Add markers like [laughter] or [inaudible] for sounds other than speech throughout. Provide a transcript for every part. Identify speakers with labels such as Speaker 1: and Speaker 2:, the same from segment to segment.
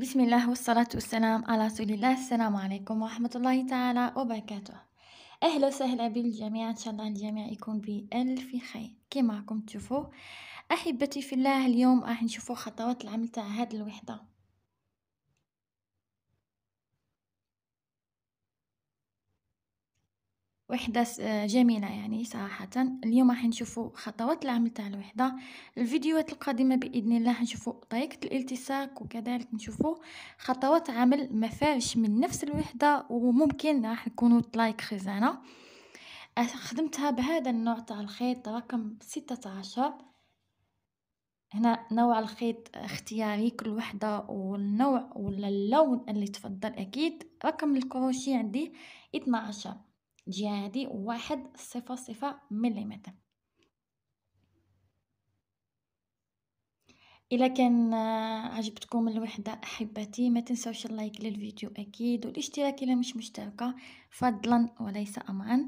Speaker 1: بسم الله والصلاة والسلام على رسول الله السلام عليكم ورحمة الله تعالى وبركاته أهلا وسهلا بالجميع إن شاء الله الجميع يكون بألف خير كما راكم تشوفوا أحبتي في الله اليوم راح نشوفوا خطوات العمل تاع هاد الوحدة وحدة آه، جميلة يعني صراحة اليوم راح نشوفوا خطوات العمل تاع الوحدة الفيديوهات القادمة بإذن الله حنشوفوا طريقة الالتصاق وكذلك نشوفوا خطوات عمل مفارش من نفس الوحدة وممكن راح يكونوا تلايك خزانة خدمتها بهذا النوع تاع الخيط رقم ستة عشر هنا نوع الخيط اختياري كل وحدة والنوع ولا اللون اللي تفضل أكيد رقم الكروشي عندي اثنا عشر هادي واحد صفر صفر مليمتر الا كان آه، عجبتكم الوحده احبتي ما تنسوش اللايك للفيديو اكيد والاشتراك الا مش مشتركه فضلا وليس امرا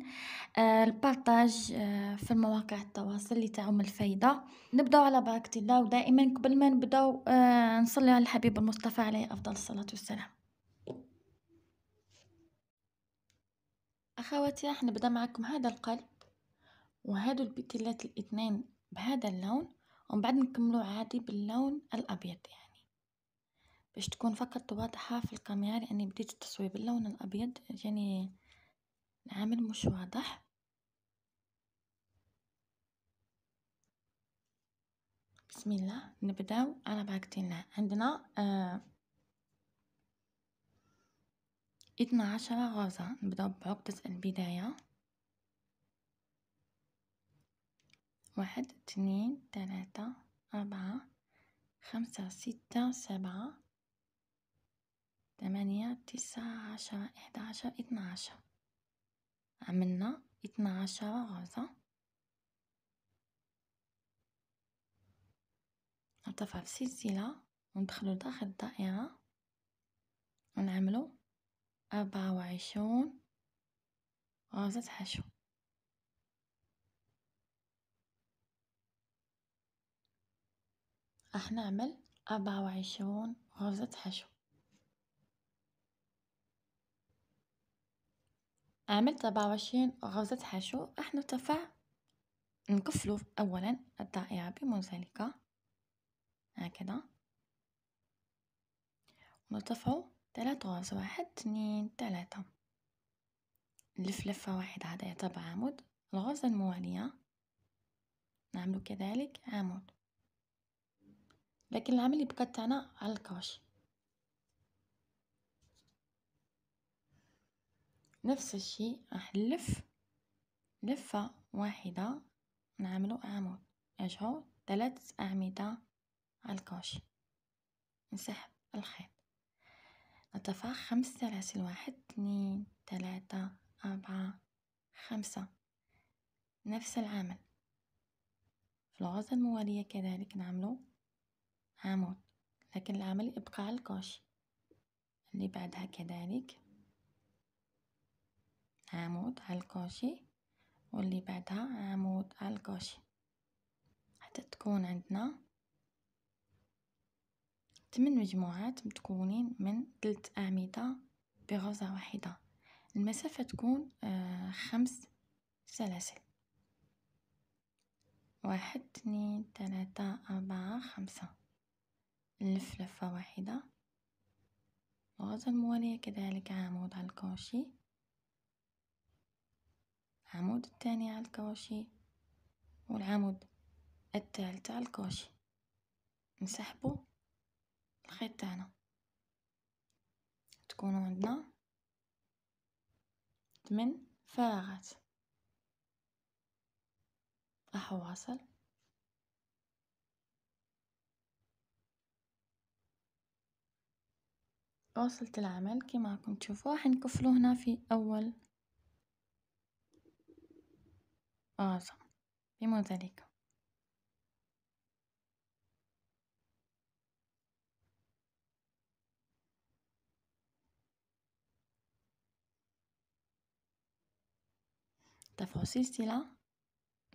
Speaker 1: آه، البارتاج آه، في المواقع التواصل اللي تعم الفايده نبداو على بركه الله ودائما قبل ما نبدأ نصلي على الحبيب المصطفى عليه افضل الصلاه والسلام أخواتي راح نبدأ معكم هذا القلب وهادو البتلات الاثنين بهذا اللون ومن بعد نكملو عادي باللون الأبيض يعني باش تكون فقط واضحة في الكاميرا لأني بديت التصوير باللون الأبيض جاني يعني العامل مش واضح بسم الله نبداو على بركة عندنا آه اثنا عشر غازة نبداو بعقدة البداية واحد اثنين ثلاثة أربعة خمسة ستة سبعة ثمانية تسعة عشرة إحدى عشر اثنا عشر عملنا اثنا عشر غازة نرتفع في سلسلة وندخلو داخل الدائرة ونعملو أربعة وعشرون غرزة حشو راح نعمل أربعة وعشرون غرزة حشو عملت أربعة وعشرين غرزة حشو راح نرتفع نقفلو أولا الدائرة بمنزلقة هكذا نرتفعو تلات غاز واحد تنين تلاتة نلف لفة واحد هذا يعتبر عمود الغازة الموالية نعمل كذلك عمود لكن العمل يبقى تانا على الكوش نفس الشيء راح نلف لفة واحدة نعملو عمود أجهو ثلاث أعمدة على الكوش نسحب الخيط نطفى خمس سلاسل واحد اثنين ثلاثة أربعة خمسة نفس العمل في العوزة الموالية كذلك نعملو عمود لكن العمل يبقى على الكوش اللي بعدها كذلك عمود على الكوشي واللي بعدها عمود على الكوشي حتى تكون عندنا ثمان مجموعات متكونين من ثلاث أعمدة بغرزة واحدة المسافة تكون آه، خمس سلاسل واحد اثنين ثلاثة أربعة خمسة نلف لفة واحدة الغرزة الموالية كذلك عمود على الكروشي العمود الثاني على الكروشي والعمود الثالث على الكروشي نسحبه الخيط تاعنا تكون عندنا ثمان فراغات راح واصل وصلت العمل كما راكم تشوفوا راح نكفلو هنا في اول غازه بما ذلك ترفعوا سلسلة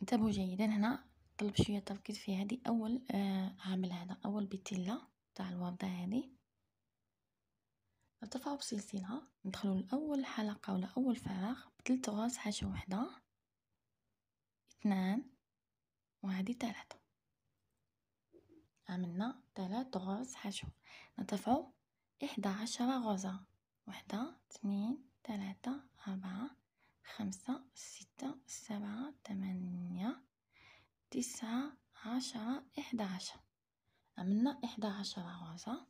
Speaker 1: انتبهوا جيدا هنا طلب شوية تركيز في هذه أول آه عامل هذا أول بتلة تاع الوردة هذه نرتفعوا بسلسلة ندخلوا لأول حلقة ولا أول فراغ بثلاث غرز حاشا واحدة اثنان وهذه ثلاثة عملنا ثلاث غرز حشو نرتفعوا إحدى عشرة غرزة واحدة اثنين ثلاثة أربعة خمسة ستة سبعة تمانية تسعة عشرة إحدى عشر عملنا إحدى عشر غرزة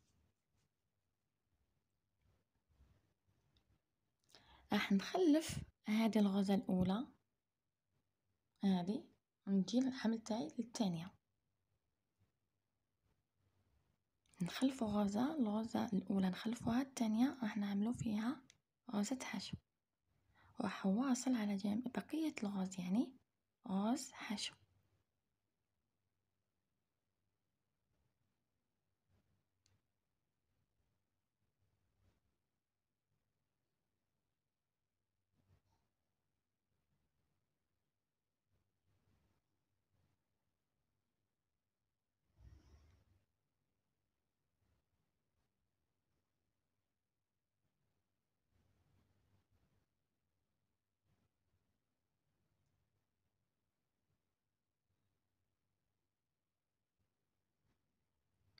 Speaker 1: راح نخلف هذه الغرزة الأولى هذه ونجي الحمل تاعي للثانية نخلفو غرزة الغرزة الأولى نخلفوها الثانية راح نعملو فيها غرزة حشو وحواصل على جميع بقية الغاز يعني غاز حشو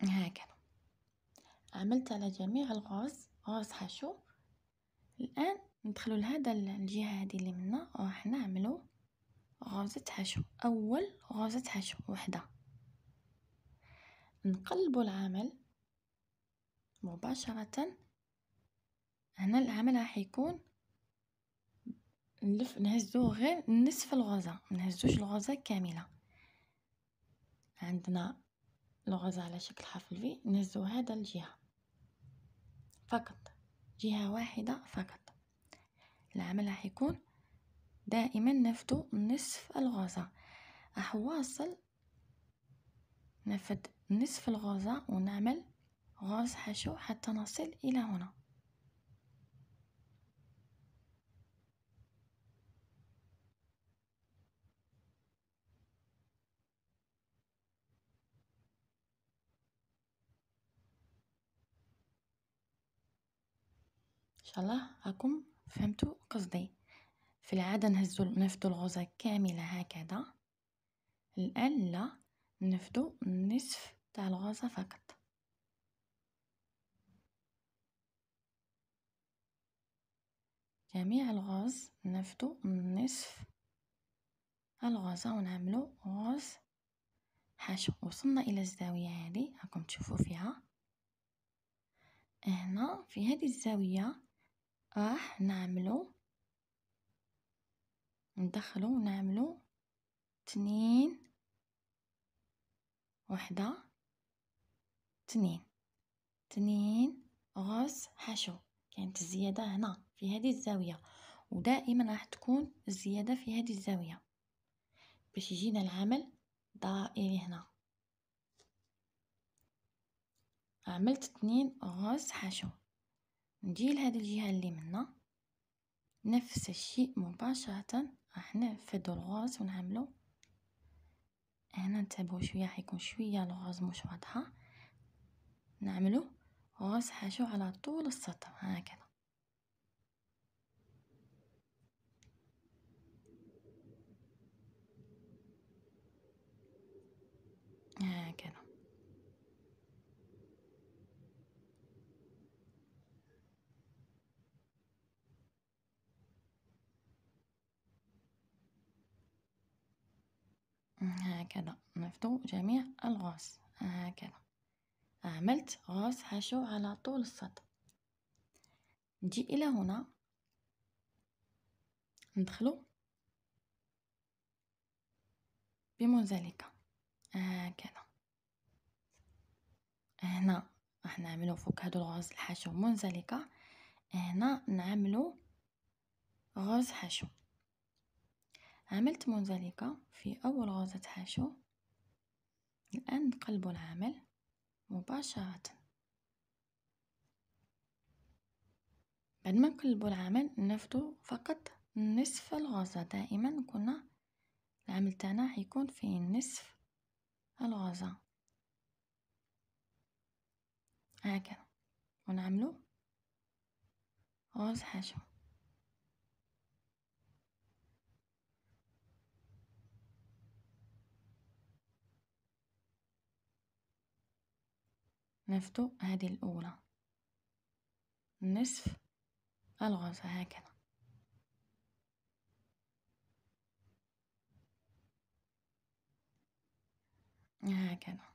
Speaker 1: هكذا عملت على جميع الغوص غوص حشو الان ندخلوا لهذا الجهه هذه اللي منا راح نعملوا غوزه حشو اول غوزه حشو وحده نقلبوا العمل مباشرة هنا العمل راح يكون نلف نهزو غير نصف ما منهزوش الغوزه كاملة عندنا لغز على شكل حرف الفي نهزو هذا الجهة فقط جهة واحدة فقط العمل راح يكون دائما نفتو نصف الغازة راح واصل نفد نصف الغازة ونعمل غاز حشو حتى نصل إلى هنا الله راكم فهمتوا قصدي في العادة نهزو نفدو الغوزة كاملة هكذا الآن لا نفدو النصف تاع الغوزة فقط جميع الغوز نفدو النصف الغوزة ونعملو غوز حشو وصلنا الى الزاوية هذه راكم تشوفوا فيها هنا في هذه الزاوية راح نعملو ندخلو ونعملو تنين وحدة تنين تنين غرز حشو كانت يعني الزيادة هنا في هذه الزاوية ودائما راح تكون الزيادة في هذه الزاوية باش يجينا العمل دائري هنا عملت تنين غرز حشو نجي لهاد الجهة اللي منا نفس الشيء مباشرة راح نفدو الغرز ونعملو هنا نتابعو شوية راح يكون شوية الغرز مش واضحة نعملو غرز حشو على طول السطر هكذا هكذا هكذا نفضو جميع الغوص هكذا عملت غوص حشو على طول السطح نجي الى هنا ندخلو بمنزلقة هكذا هنا راح نعملو فوق هادو الغوص الحشو منزلقة هنا نعملو غوص حشو عملت منزلقة في أول غرزة حشو الآن نقلب العمل مباشرة بعد ما نقلبو العمل نفدو فقط نصف الغرزة دائما كنا العمل تاعنا حيكون في نصف الغرزة هكذا ونعملو غرز حشو نفتو هذه الأولى نصف الغرفة هكذا هكذا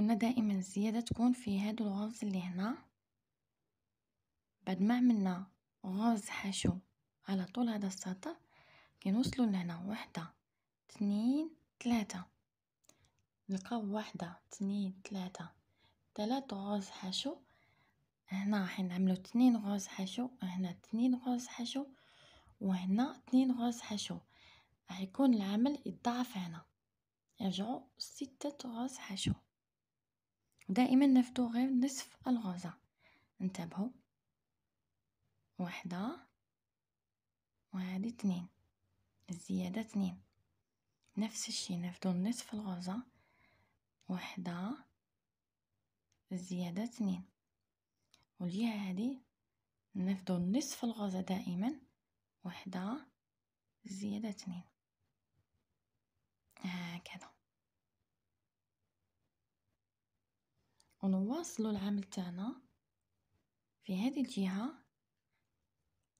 Speaker 1: كنا دائما الزيادة تكون في هاد الغاز اللي هنا بعد ما عملنا غاز حشو على طول هذا السطر كنوصلوا لهنا واحدة اثنين ثلاثة نلقاو واحدة اثنين ثلاثة ثلاث غاز حشو هنا حنعملو اثنين غاز حشو هنا اثنين غاز حشو وهنا اثنين غاز حشو راح يكون العمل يتضاعف هنا يرجعوا ستة غاز حشو ودائما نفتو غير نصف الغوزة نتابعو واحدة وهذه اثنين الزيادة اثنين نفس الشي نفتو نصف الغوزة واحدة الزيادة اثنين والجهة هذه نفتو نصف الغوزة دائما واحدة زيادة اثنين هكذا ونواصلو العمل تاعنا في هذه الجهة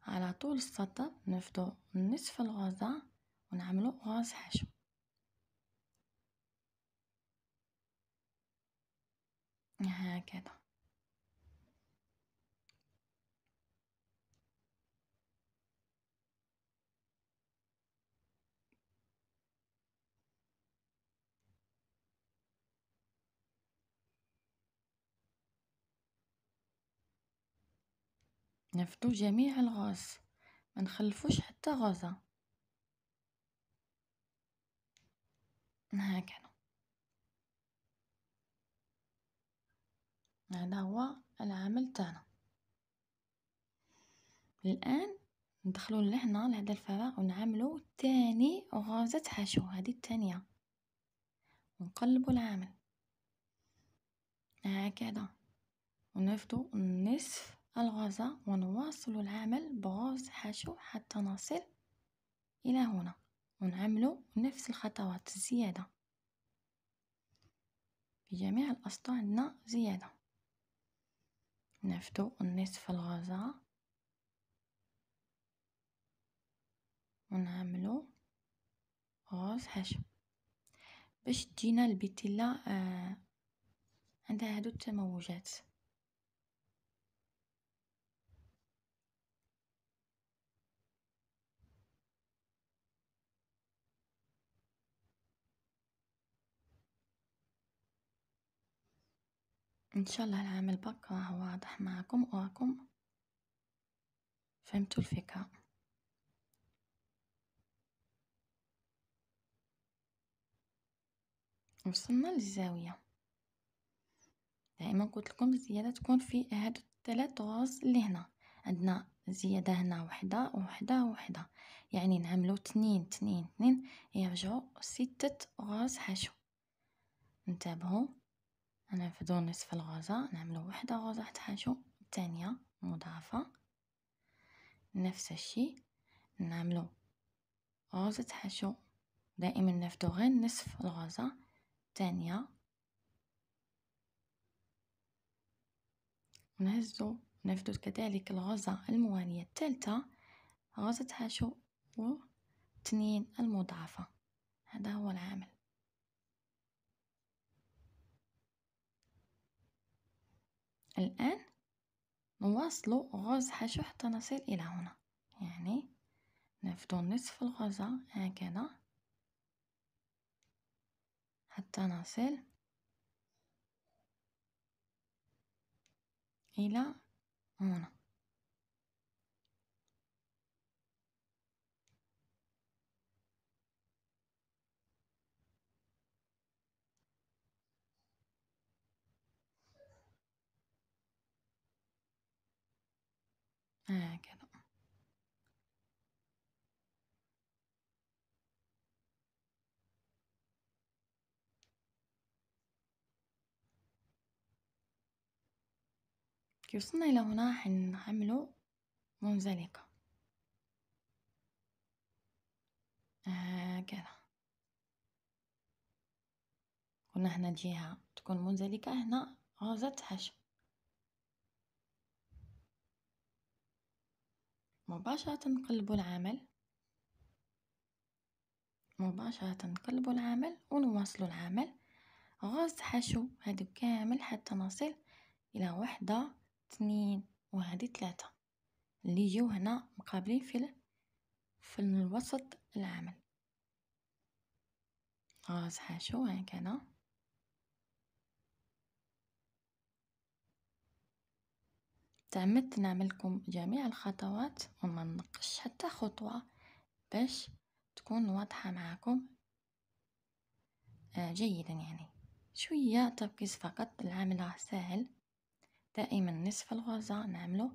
Speaker 1: على طول السطر نفردو نصف الغازة ونعملو غاز حشو هكذا نفدو جميع الغاز نخلفوش حتى غازة هكذا هذا هو العمل تاعنا الان ندخلو لهنا لهذا الفراغ ونعملو تاني غازة حشو هذه الثانيه ونقلبو العمل هكذا ونفدو النصف الغازة ونواصل العمل بغوز حشو حتى نصل إلى هنا ونعملو نفس الخطوات الزيادة في جميع الأسطح عندنا زيادة نفدو النصف الغازة ونعملو غوز حشو باش تجينا البتلة آه، عندها هادو التموجات إن شاء الله العام الباقي واضح معكم وراكم فهمتوا الفكرة وصلنا للزاوية دائما قلت لكم الزيادة تكون في هاد الثلاث غرز اللي هنا عندنا زيادة هنا وحدة وحدة وحدة يعني نعملو تنين تنين تنين يرجعو ستة غاز حشو انتبهوا أنا نفدو نصف الغازة نعملو وحدة حتى حاجو التانية مضاعفة نفس الشي نعملو غازة حشو دائما نفدو غير نصف الغازة التانية ونهزو نفدو كذلك الغازة الموانية الثالثة حاجو حشو وتنين المضاعفة هذا هو العمل الآن نواصل غوز حشو حتى نصل إلى هنا يعني نفضو نصف الغزة هكذا حتى نصل إلى هنا آه كي وصلنا إلى اه هنا حنعملو منزلقة هكذا آه قلنا هنا جهة تكون منزلقة هنا غازة حشو مباشرة نقلبو العمل مباشرة نقلبو العمل ونواصلو العمل غاز حشو هادو كامل حتى نصل الى وحدة تنين وهذه تلاتة اللي يجيو هنا مقابلين في في الوسط العمل غاز حشو هكذا تعمدت نعملكم جميع الخطوات وما ننقصش حتى خطوة باش تكون واضحة معاكم آه، جيدا يعني شوية تركيز فقط العمل راه ساهل دائما نصف الغرزة نعملو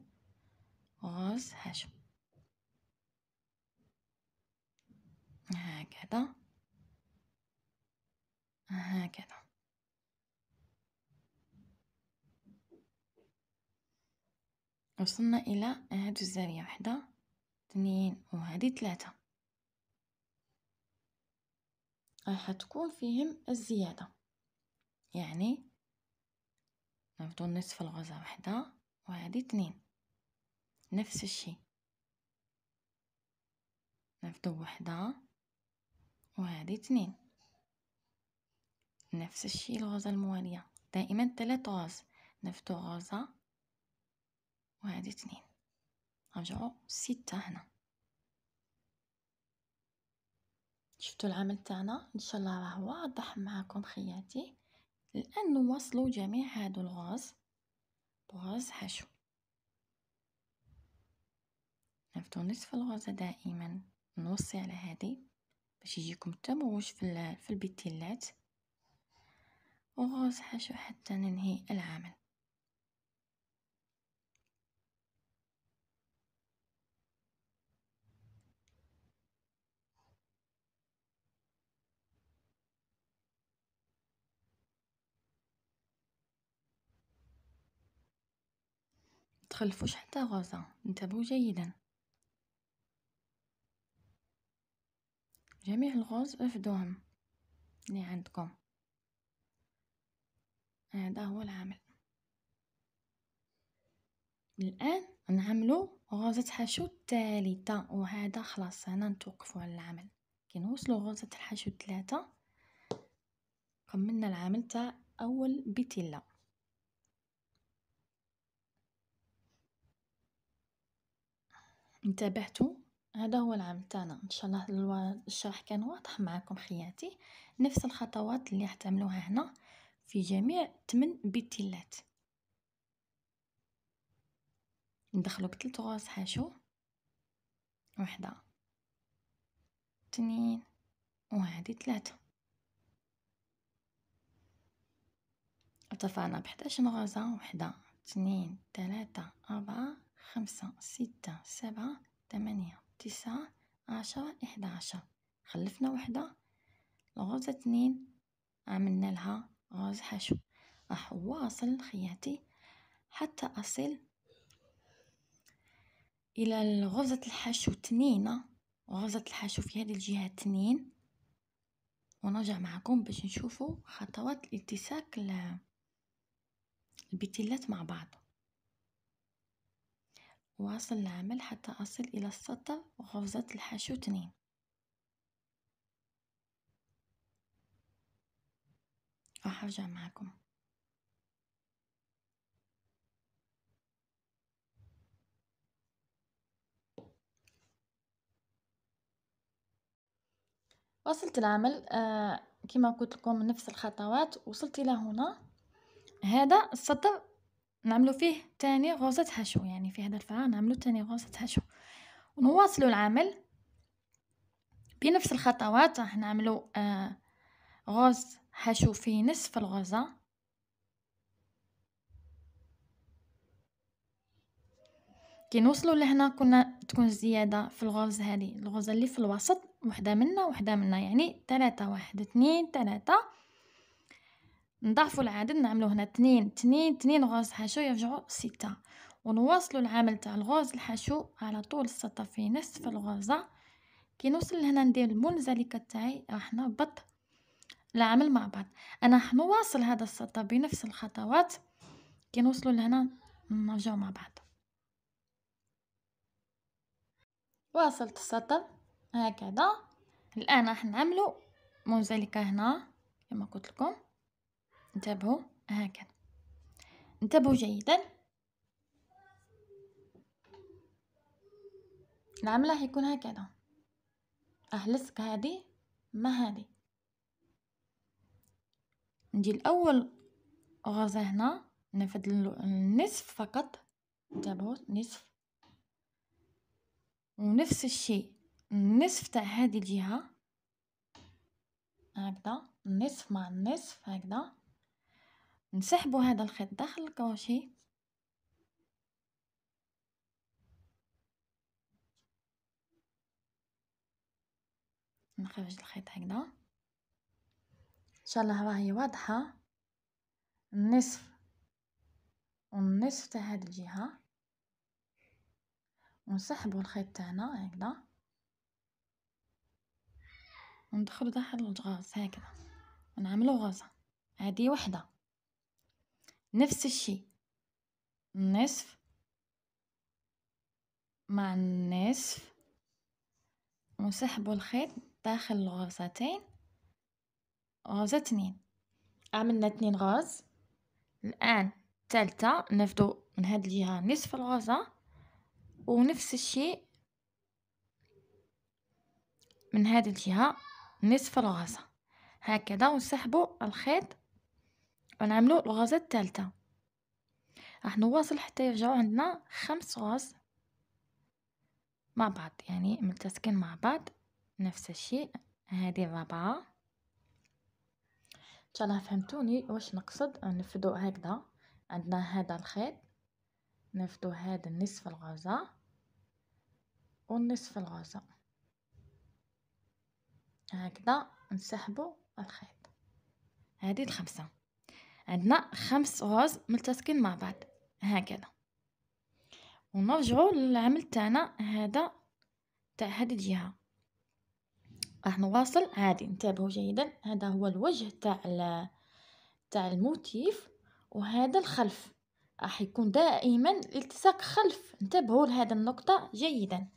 Speaker 1: غرز حشو هكذا هكذا وصلنا الى هاد الزاوية وحدة اثنين وهذه ثلاثة راح تكون فيهم الزيادة يعني نفضو نصف الغزة وحدة وهذه اثنين نفس الشي نفضو وحدة وهذه اثنين نفس الشي الغزة الموالية دائما ثلاث غاز نفضو غزة وهذه اثنين رجعوا ستة هنا شفتوا العمل تاعنا ان شاء الله راه واضح معاكم خياتي الان نوصلوا جميع هادو الغاز بغاز حشو نفتو نصف الغازة دائما نوصي على هادي باش يجيكم التموج في في البتيلات وغاز حشو حتى ننهي العمل تخلفوش حتى غرزة انتبهوا جيدا جميع الغرز افدوهم اللي عندكم هذا هو العمل الان نعملو غرزة حشو الثالثة وهذا خلاص هنا نتوقفوا على العمل كي نوصلوا غرزة الحشو الثلاثة كملنا العمل تاع اول بتلة انتبهتوا هذا هو العام تاعنا ان شاء الله الشرح كان واضح معكم خياتي نفس الخطوات اللي راح هنا في جميع 8 بتلات ندخلو بثلاث غرز حشو وحده اثنين وهذه ثلاثه ارتفعنا ب 11 غرزه وحده اثنين ثلاثه اربعه خمسة ستة سبعة ثمانية تسعة عشرة إحدى عشر خلفنا وحدة الغرزة اتنين عملنا لها غرز حشو راح واصل خياتي حتى أصل إلى الغرزة الحشو تنينة غرزة الحشو في هذه الجهة تنين ونرجع معكم باش نشوفوا خطوات الاتساك البتلات مع بعض واصل العمل حتى أصل إلى السطر غرزة الحشو تنين راح أرجع معكم وصلت العمل آه كما قلت لكم نفس الخطوات وصلت الى هنا هذا السطر نعملو فيه تاني غوزة حشو يعني في هذا الفراغ نعملو تاني غوزة حشو ونواصلو العمل بنفس الخطوات راح نعملو آه غوز حشو في نصف الغوزة كي نوصلو لهنا كنا تكون زيادة في الغوز هذه الغرزة اللي في الوسط وحدة منا وحدة منا يعني ثلاثة واحد اثنين ثلاثة نضاعفوا العدد نعملو هنا اثنين اثنين اثنين غوز حشو يرجعوا ستة ونواصلوا العمل تاع الغوز الحشو على طول السطر في نصف الغازة كي نوصل لهنا ندير المنزلكة تاعي راح نربط العمل مع بعض انا راح نواصل هذا السطر بنفس الخطوات كي نوصلوا لهنا نرجعوا مع بعض واصلت السطر هكذا الان راح نعملو منزلكة هنا كما قلت لكم انتبهوا هكذا انتبهوا جيدا العمل راح يكون هكذا أهلسك هذه ما هذه نجي الأول غرزة هنا نفد النصف فقط انتبهوا نصف ونفس الشيء النصف تاع هذه الجهة هكذا النصف مع النصف هكذا نسحبوا هذا الخيط داخل الكروشيه نخرج الخيط هكذا ان شاء الله راهي واضحه النصف والنصف تاع هاد الجهه ونسحبوا الخيط تاعنا هكذا وندخلوا داخل الجغاز هكذا ونعملوا غوزه هذه وحده نفس الشيء نصف مع النصف ونسحبو الخيط داخل الغرزتين غرزة اثنين عملنا اثنين غرز الآن الثالثة نفدو من هاد الجهة نصف الغرزة ونفس الشيء من هاد الجهة نصف الغرزة هكذا ونسحبو الخيط ونعملو الغازة التالتة راح نواصل حتى يرجعو عندنا خمس غاز مع بعض يعني ملتصقين مع بعض نفس الشيء هذه الرابعة ان شاء الله فهمتوني واش نقصد نفدو هكذا عندنا هذا الخيط نفدو هذا النصف الغازة والنصف الغازة هكذا نسحبو الخيط هذه الخمسة عندنا خمس غاز ملتصقين مع بعض هكذا ونرجعوا للعمل تاعنا هذا تاع هذه الجهه راح نواصل عادي انتبهوا جيدا هذا هو الوجه تاع تاع الموتيف وهذا الخلف راح يكون دائما الالتصاق خلف انتبهوا لهذا النقطه جيدا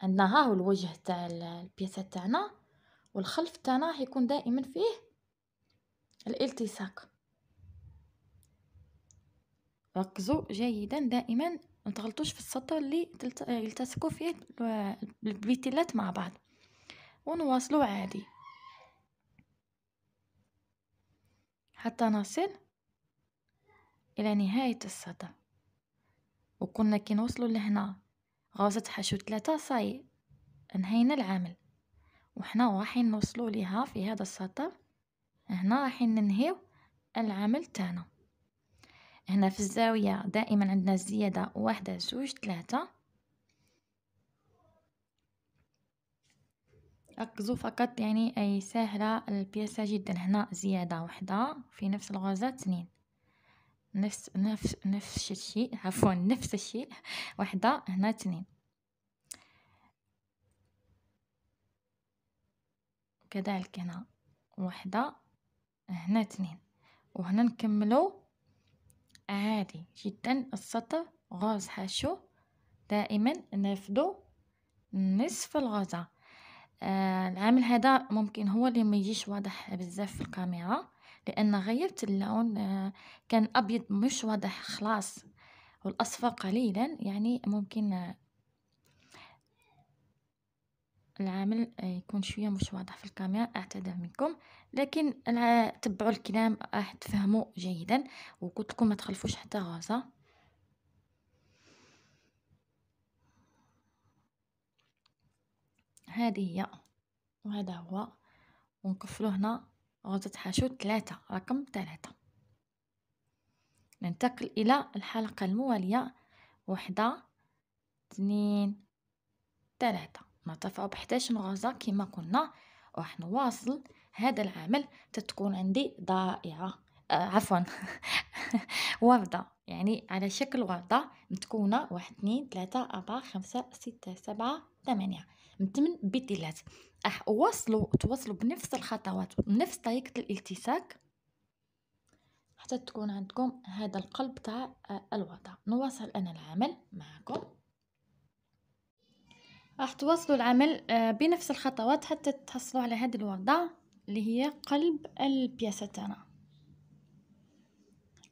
Speaker 1: عندنا ها هو الوجه تاع البياسه تاعنا والخلف تاعنا راح يكون دائما فيه الالتصاق ركزوا جيدا دائما ما تغلطوش في السطر اللي يلتصقوا فيه البيتيلات مع بعض ونواصلوا عادي حتى نصل الى نهايه السطر وكنا كي نوصلوا لهنا غوزة حشو ثلاثة صاي انهينا العمل وحنا راحين نوصلوا ليها في هذا السطر هنا راح ننهيو العمل تاعنا هنا في الزاوية دائما عندنا الزيادة واحدة زوج ثلاثة ركزوا فقط يعني أي سهلة البياسة جدا هنا زيادة واحدة في نفس الغرزة اثنين نفس نفس نفس الشيء عفوا نفس الشيء واحدة هنا اثنين كذلك هنا واحدة هنا اثنين وهنا نكملو عادي جدا السطر غاز حشو دائما نرفدو نصف الغازة آه العامل هذا ممكن هو اللي ما يجيش واضح بزاف في الكاميرا لان غيرت اللون آه كان ابيض مش واضح خلاص والاصفر قليلا يعني ممكن العامل آه، يكون شويه مش واضح في الكاميرا اعتذر منكم لكن تبعوا الكلام راح تفهموا جيدا وقلت لكم ما تخلفوش حتى غازه هذه هي وهذا هو ونقفلو هنا غازه حشو ثلاثة رقم ثلاثة ننتقل الى الحلقه المواليه وحده اثنين ثلاثة نرتفع بحداش مغرزة كما قلنا راح نواصل هذا العمل تتكون عندي ضائعة آه عفوا [laughs] وردة يعني على شكل وردة متكونة واحد اثنين ثلاثة أربعة خمسة ستة سبعة ثمانية من ثمن بديلات راح أواصلوا تواصلوا بنفس الخطوات بنفس طريقة الالتساك حتى تكون عندكم هذا القلب تاع آه، الوردة نواصل أنا العمل معكم راح تواصلوا العمل آه، بنفس الخطوات حتى تحصلوا على هذه الوردة اللي هي قلب البياسة تاعنا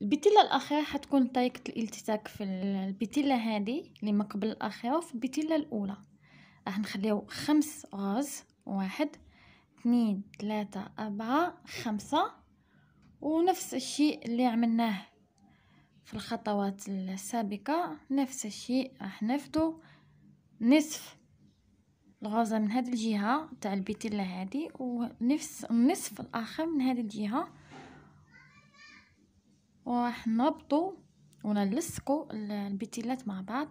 Speaker 1: البتيلة الأخيرة حتكون طريقة الالتزاق في البتيلة هذه اللي ما قبل الأخيرة وفي البتيلة الأولى راح نخليو خمس غاز واحد اثنين ثلاثة أربعة خمسة ونفس الشيء اللي عملناه في الخطوات السابقة نفس الشيء راح نفدو نصف الغازة من هاد الجهة تاع البيتيلا هادي ونفس النصف الآخر من هاد الجهة وراح نربطو ونلصقو البيتيلات مع بعض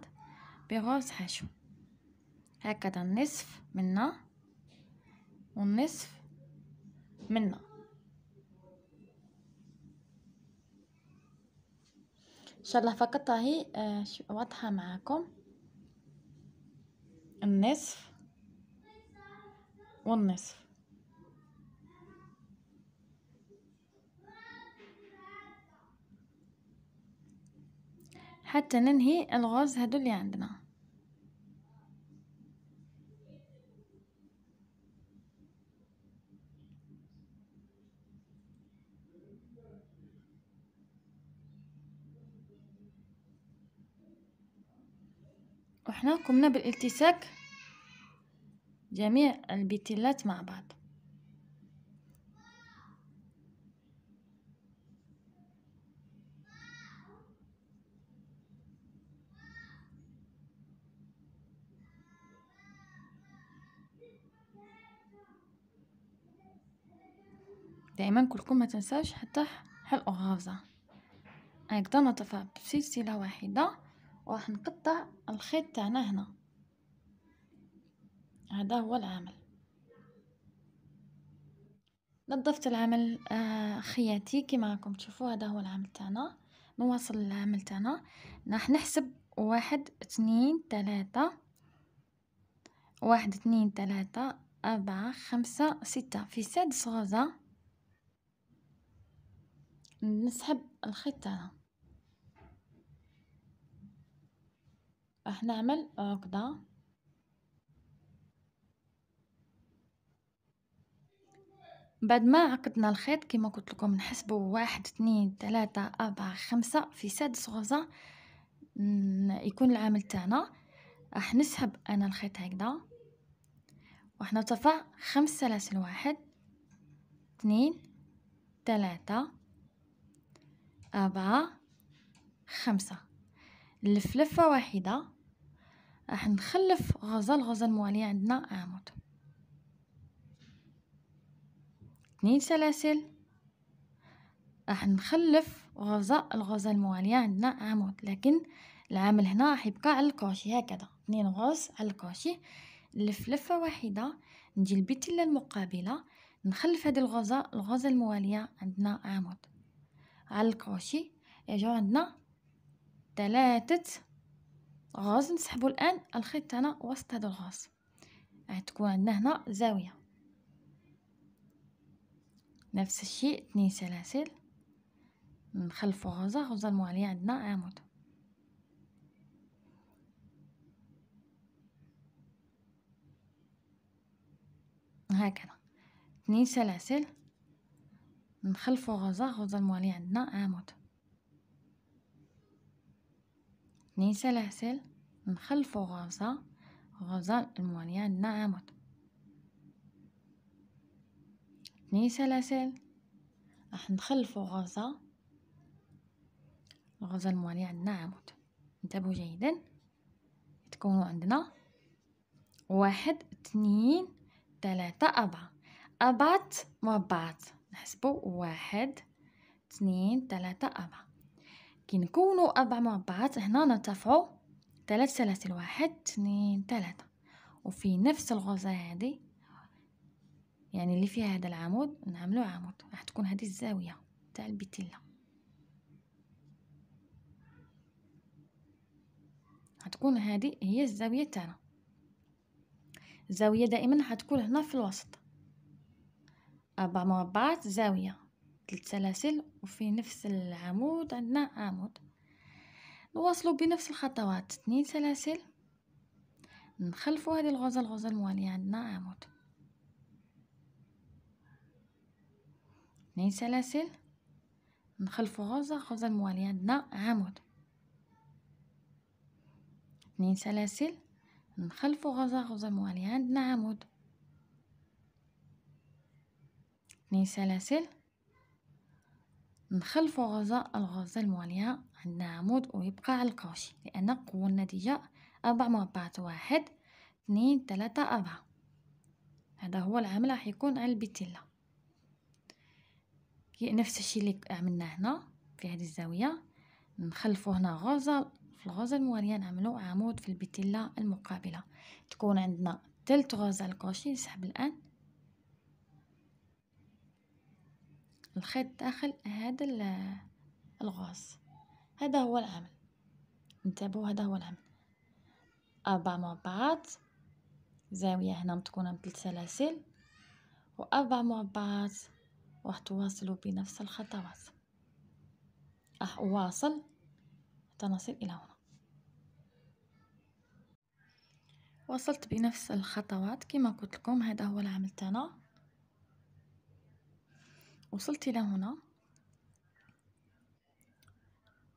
Speaker 1: بغوز حشو هكذا النصف منا والنصف منا ان شاء الله فقط هي آه، واضحه معاكم النصف والنصف حتى ننهي الغاز هادو اللي عندنا وحنا قمنا بالالتساك جميع البتلات مع بعض دائما كلكم ما تنساش حتى حلقوا غافزة هكذا نطفها بسلسلة واحدة وراح نقطع الخيط تاعنا هنا هذا آه، هو العمل نظفت العمل آه، خياتي كما راكم تشوفوا هذا هو العمل تاعنا نواصل العمل تاعنا راح نحسب واحد اثنين ثلاثة واحد اثنين ثلاثة أربعة خمسة ستة في سادس غرزة نسحب الخيط تاعنا راح نعمل عقده بعد ما عقدنا الخيط كما قلت لكم نحسبه واحد اثنين ثلاثة أربعة خمسة في سادس غرزة يكون العامل تاعنا راح نسحب أنا الخيط هكذا راح نرتفع خمس سلاسل واحد اثنين ثلاثة أربعة خمسة نلف لفة واحدة راح نخلف غزل غزل موالية عندنا عمود اثنين سلاسل راح نخلف غرزة الغرزة الموالية عندنا عمود لكن العامل هنا راح يبقى على الكوشي هكذا اثنين غرز على الكوشي نلف لفة واحدة نجي البتلة المقابلة نخلف هذه الغرزة الغرزة الموالية عندنا عمود على الكروشي يجو عندنا ثلاثة غرز نسحبو الآن الخيط تاعنا وسط هذا الغرز تكون عندنا هنا زاوية نفس الشيء اثنين سلاسل نخلفو غزة غزة الموالية عندنا عمود هكذا اثنين سلاسل نخلفو غزة غزة الموالية عندنا عمود اثنين سلاسل نخلفو غزة غزة الموالية عندنا عمود اثنين سلاسل راح نخلفو غرزة الغرزة الموالية عندنا عمود انتبهوا جيدا تكون عندنا واحد اثنين ثلاثة أربعة أربعة مربعات نحسبو واحد اثنين ثلاثة أربعة كي نكونو أربع مربعات هنا نرتفعو ثلاث سلاسل واحد اثنين ثلاثة وفي نفس الغرزة هذه يعني اللي فيها هذا العمود نعملو عمود راح تكون هذه الزاويه تاع البتيلا هتكون هذه هي الزاويه تاعنا الزاويه دائما هتكون هنا في الوسط اربع مربعات زاويه ثلاث سلاسل وفي نفس العمود عندنا عمود نواصلوا بنفس الخطوات اثنين سلاسل نخلفوا هذه الغرزه الغرزه المواليه عندنا عمود اثنين سلاسل نخلفو غوزة غوزة الموالية عندنا عمود اثنين سلاسل نخلفو غوزة غوزة الموالية عندنا عمود اثنين سلاسل نخلفو غوزة الغوزة الموالية عندنا عمود ويبقى على الكروشي لأن قوة النتيجة أربع مربعات واحد اثنين ثلاثة أربعة هذا هو العمل راح يكون على البتلة هي نفس الشيء اللي عملناه هنا في هذه الزاويه نخلفوا هنا غرزه في الغرزه المواليه نعملوا عمود في البتله المقابله تكون عندنا ثلث غرزه الكروشيه نسحب الان الخيط داخل هذا الغاز هذا هو العمل انتبهوا هذا هو العمل اربع مربعات زاويه هنا متكونه مثل سلاسل واربع مربعات راح تواصلوا بنفس الخطوات راح أواصل حتى نصل إلى هنا وصلت بنفس الخطوات كما قلت لكم هذا هو العمل تاعنا وصلت إلى هنا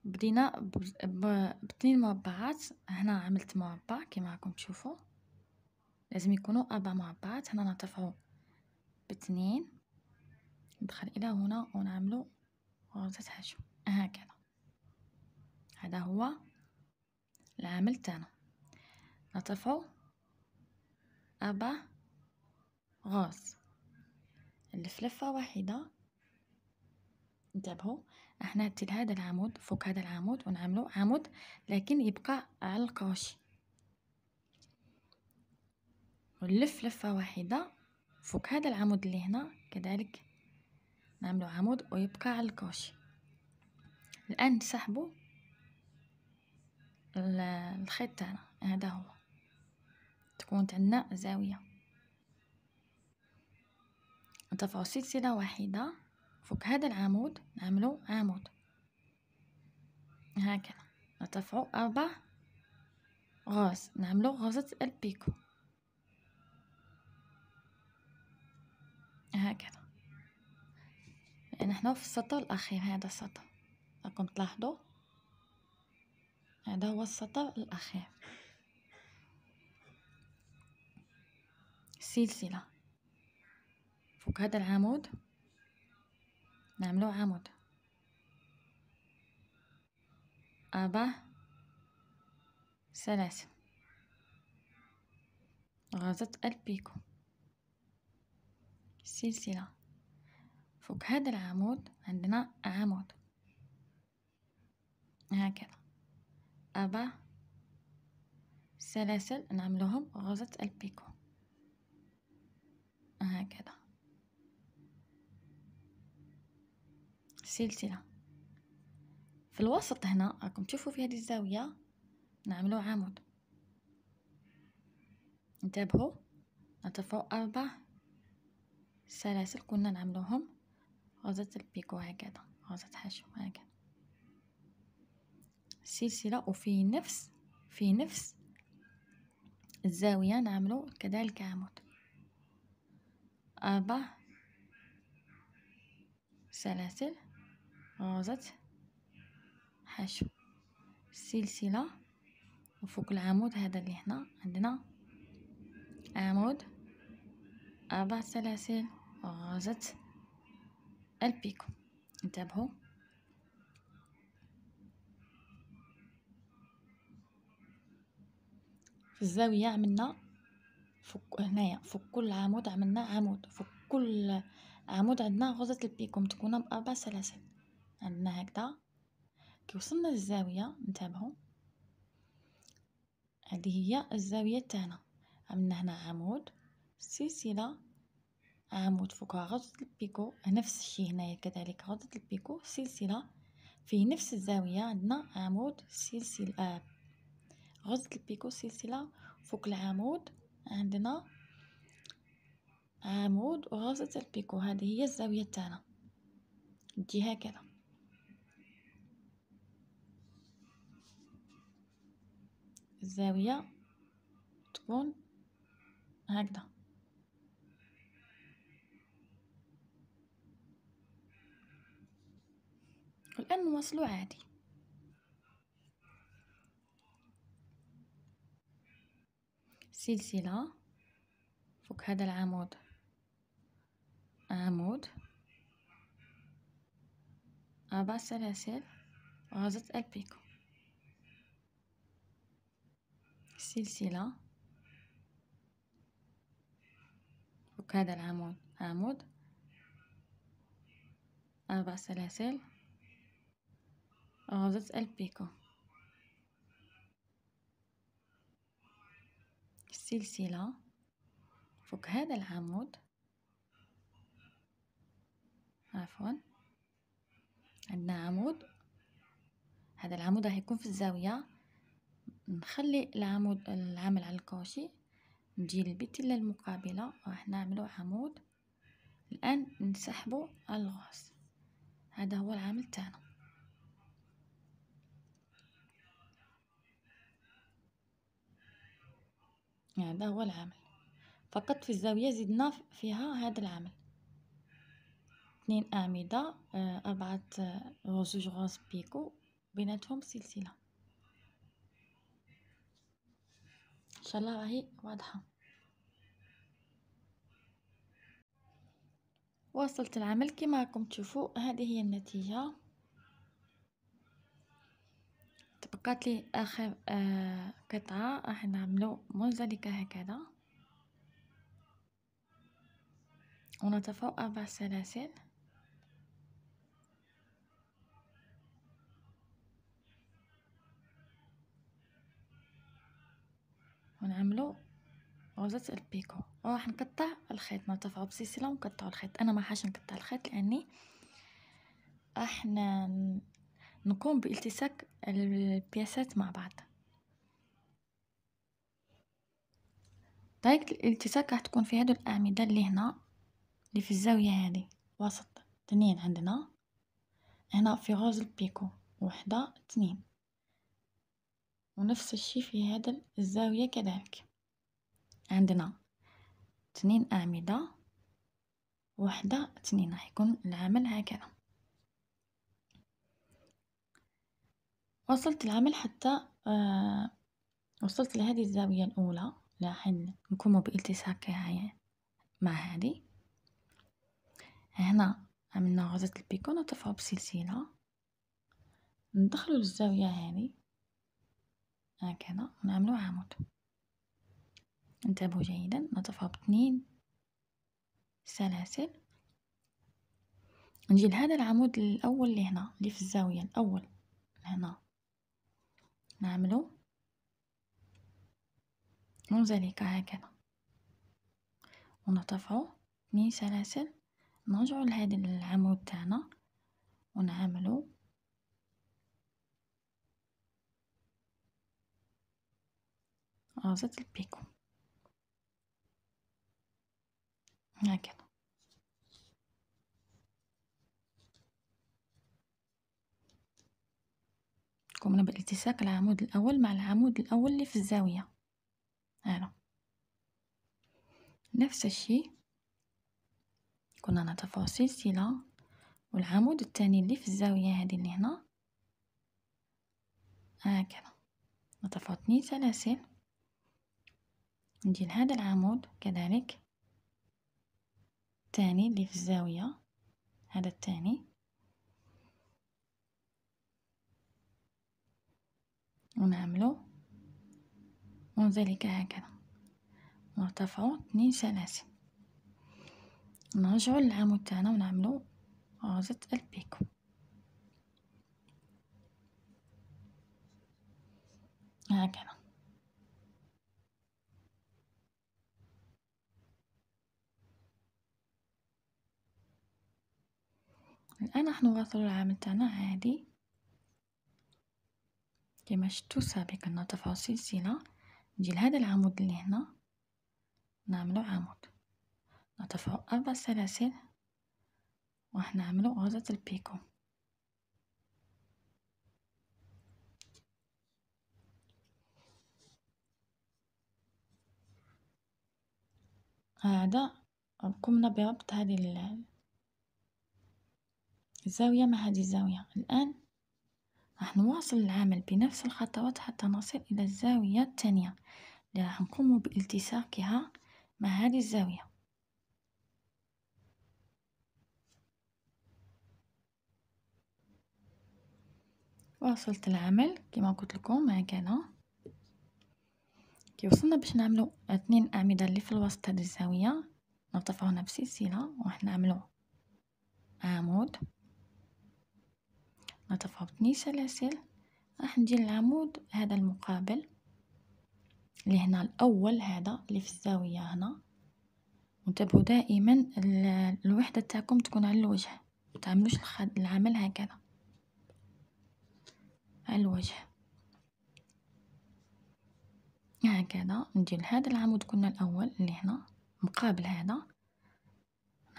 Speaker 1: بدينا باثنين مربعات هنا عملت مربع كما راكم تشوفوا لازم يكونوا اربع مربعات هنا نرتفعوا باثنين ندخل الى هنا ونعملو غرزة حشو هكذا هذا هو العمل تاعنا نطفو أربع غرز نلف لفة واحدة انتبهوا احنا تل هذا العمود فوق هذا العمود ونعملو عمود لكن يبقى على الكروشي ونلف لفة واحدة فوق هذا العمود اللي هنا كذلك نعمله عمود ويبقى على الكوشي الآن نسحبو الخيط تاعنا هذا هو تكون عندنا زاوية نرتفعو سلسلة واحدة فوق هذا العمود نعملو عمود هكذا نرتفعو أربع غرز نعملو غرزة البيكو هكذا لأن احنا في السطر الأخير هذا السطر راكم تلاحظوا هذا هو السطر الأخير سلسلة فوق هذا العمود نعملو عمود أربعة ثلاثة غازة البيكو سلسلة فوق هذا العمود عندنا عمود هكذا أربع سلاسل نعملهم غرزة البيكو هكذا سلسلة في الوسط هنا راكم تشوفوا في هذه الزاوية نعملو عمود انتبهوا نتفوق أربع سلاسل كنا نعملوهم غزات البيكو هكذا غزات حشو هكذا السلسلة وفي نفس في نفس الزاوية نعملو كذلك عمود أربع سلاسل غزة حشو السلسلة وفوق العمود هذا اللي هنا عندنا عمود أربع سلاسل غزة البيكو انتبهوا في الزاوية عملنا فوق هنايا فوق كل عمود عملنا عمود فوق كل عمود عندنا غرزة البيكو متكونة بأربع سلاسل عندنا هكذا كي وصلنا للزاوية انتبهوا هذه هي الزاوية تاعنا عملنا هنا عمود سلسلة عمود فوقها غرزة البيكو نفس الشيء هنايا كذلك غرزة البيكو سلسلة في نفس الزاوية عندنا عمود سلسلة آه، غرزة البيكو سلسلة فوق العمود عندنا عمود وغرزة البيكو هذه هي الزاوية تاعنا دي هكذا الزاوية تكون هكذا الآن نواصلو عادي سلسلة فوق هذا العمود عمود أربع سلاسل غازة البيكو سلسلة فوق هذا العمود عمود أربع سلاسل غزة البيكو السلسلة فوق هذا العمود عفوا عندنا عمود هذا العمود راح يكون في الزاوية نخلي العمود العمل على الكوشي نجي للبتلة المقابلة راح نعملو عمود الآن نسحبو على الغاز هذا هو العمل تاعنا هذا هو العمل فقط في الزاوية زدنا فيها هذا العمل اثنين أعمدة آه، أربعة آه، غوزوج غوز بيكو بيناتهم سلسلة إن شاء الله راهي واضحة وصلت العمل كما راكم تشوفوا هذه هي النتيجة تبقات لي اخر آه قطعه راح نعملو منزلقه هكذا ونضع اربع سلاسل ونعملو غزة البيكو وراح نقطع الخيط نرتفعو بسلسلة ونقطعو الخيط انا ما حاش نقطع الخيط لاني راح نقوم بالتساك البياسات مع بعض طريقة الالتساك راح تكون في هادو الأعمدة اللي هنا اللي في الزاوية هذه وسط اثنين عندنا هنا في غوز البيكو وحدة اثنين ونفس الشي في هذا الزاوية كذلك عندنا اثنين أعمدة وحدة اثنين راح يكون العمل هكذا وصلت العمل حتى آه، وصلت لهذه الزاوية الأولى لحن نقوم بالتساقها مع هذه هنا عملنا غزة البيكو نرتفع بسلسلة ندخلو للزاوية هذه هكذا ونعملو عمود انتبهوا جيدا نرتفع باثنين سلاسل نجي لهذا العمود الأول اللي هنا اللي في الزاوية الأول هنا نعملو نزلك هكذا ونطفعو ني سلاسل نرجعو لهاد العمود تاعنا ونعملو راسة البيكو هكذا قمنا بالالتساق العمود الأول مع العمود الأول اللي في الزاوية هنا نفس الشيء كنا نرتفع سلسلة والعمود الثاني اللي في الزاوية هذه اللي هنا هكذا نتفاوتني سلاسل ندير هذا العمود كذلك الثاني اللي في الزاوية هذا الثاني ونعملو ونزلك هكذا نرتفعو اثنين سلاسل نرجعو للعمود تاعنا ونعملو غرزة البيكو هكذا الان راح نواصل العمل تاعنا عادي كما شفتوا سابقا نرتفع سلسلة نجي لهذا العمود اللي هنا نعملو عمود نرتفع أربع سلاسل وراح نعملو غرزة البيكو هذا قمنا بربط هذه الزاوية مع هذه الزاوية الآن راح نواصل العمل بنفس الخطوات حتى نصل إلى الزاوية الثانية لي راح نقوم بالتصاقها مع هذه الزاوية واصلت العمل كما قلت لكم ما كان كي وصلنا باش نعملو اثنين اعمده اللي في الوسط هذه الزاويه نرتفعو بسلسله وراح نعملو عمود ما تفاوتنيش سلاسل راح ندير العمود هذا المقابل اللي هنا الاول هذا اللي في الزاويه هنا وانتبهوا دائما الوحده تاعكم تكون على الوجه ما تعملوش العمل هكذا على الوجه هكذا ندير هذا العمود كنا الاول اللي هنا مقابل هذا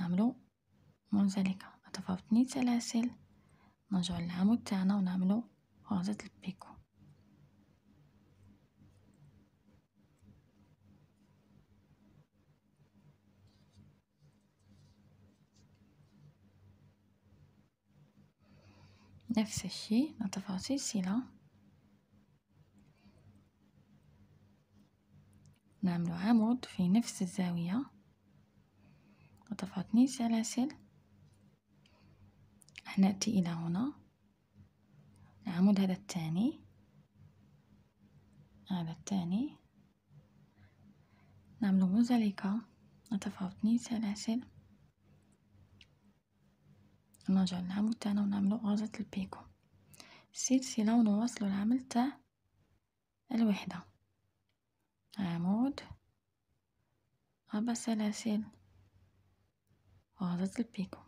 Speaker 1: نعملو منزلقه ما تفاوتني سلاسل نرجعو للعمود تاعنا ونعملو غرزة البيكو نفس الشيء نرتفع سلسلة نعمل عمود في نفس الزاوية نرتفع اثنين سلاسل راح نأتي إلى هنا نعم، العمود هذا الثاني هذا الثاني نعمل مزالكة نتفاوت اثنين سلاسل نرجع للعمود تاعنا ونعمل غرزة البيكو سلسلة ونواصل العمل تاع الوحدة عمود أربع سلاسل غرزة البيكو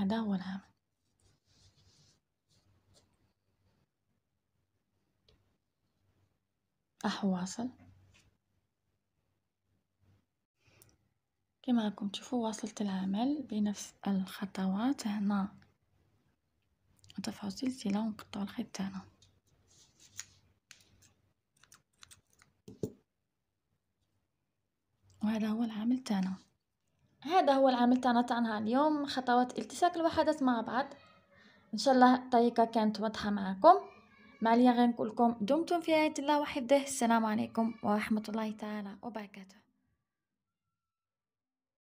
Speaker 1: العمل هعمل أحواصل كما راكم تشوفوا واصلت العمل بنفس الخطوات هنا نرتفعوا السلسله ونقطع الخيط تاعنا وهذا هو العمل تاعنا هذا هو العمل تاعنا تاعنا اليوم خطوات التساق الوحدات مع بعض ان شاء الله الطريقه كانت واضحه معكم معليا غير نقول لكم دمتم في رعايه الله وحفظه السلام عليكم ورحمه الله تعالى وبركاته